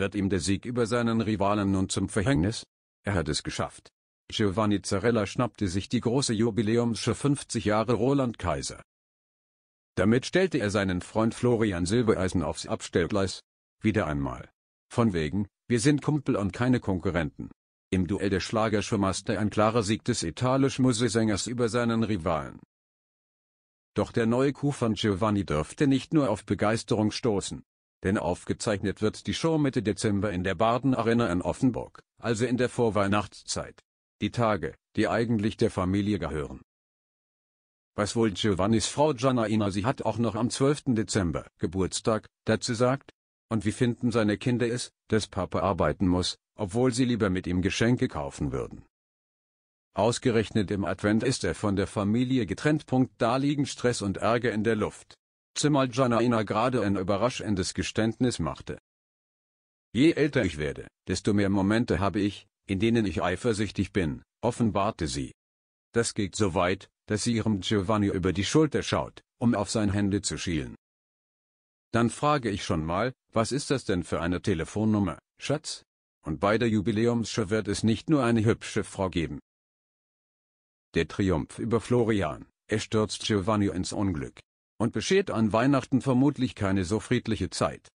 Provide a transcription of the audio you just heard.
Wird ihm der Sieg über seinen Rivalen nun zum Verhängnis? Er hat es geschafft. Giovanni Zarella schnappte sich die große Jubiläumsche 50 Jahre Roland Kaiser. Damit stellte er seinen Freund Florian Silbereisen aufs Abstellgleis. Wieder einmal. Von wegen, wir sind Kumpel und keine Konkurrenten. Im Duell der Schlagerschirmaste ein klarer Sieg des italischen musesängers über seinen Rivalen. Doch der neue Coup von Giovanni dürfte nicht nur auf Begeisterung stoßen denn aufgezeichnet wird die Show Mitte Dezember in der Baden Arena in Offenburg, also in der Vorweihnachtszeit. Die Tage, die eigentlich der Familie gehören. Was wohl Giovannis Frau Giannaina, sie hat auch noch am 12. Dezember Geburtstag, dazu sagt, und wie finden seine Kinder es, dass Papa arbeiten muss, obwohl sie lieber mit ihm Geschenke kaufen würden. Ausgerechnet im Advent ist er von der Familie getrennt. Da liegen Stress und Ärger in der Luft. Zumal Janaina gerade ein überraschendes Geständnis machte. Je älter ich werde, desto mehr Momente habe ich, in denen ich eifersüchtig bin, offenbarte sie. Das geht so weit, dass sie ihrem Giovanni über die Schulter schaut, um auf sein Hände zu schielen. Dann frage ich schon mal, was ist das denn für eine Telefonnummer, Schatz? Und bei der Jubiläumsshow wird es nicht nur eine hübsche Frau geben. Der Triumph über Florian, er stürzt Giovanni ins Unglück und beschert an Weihnachten vermutlich keine so friedliche Zeit.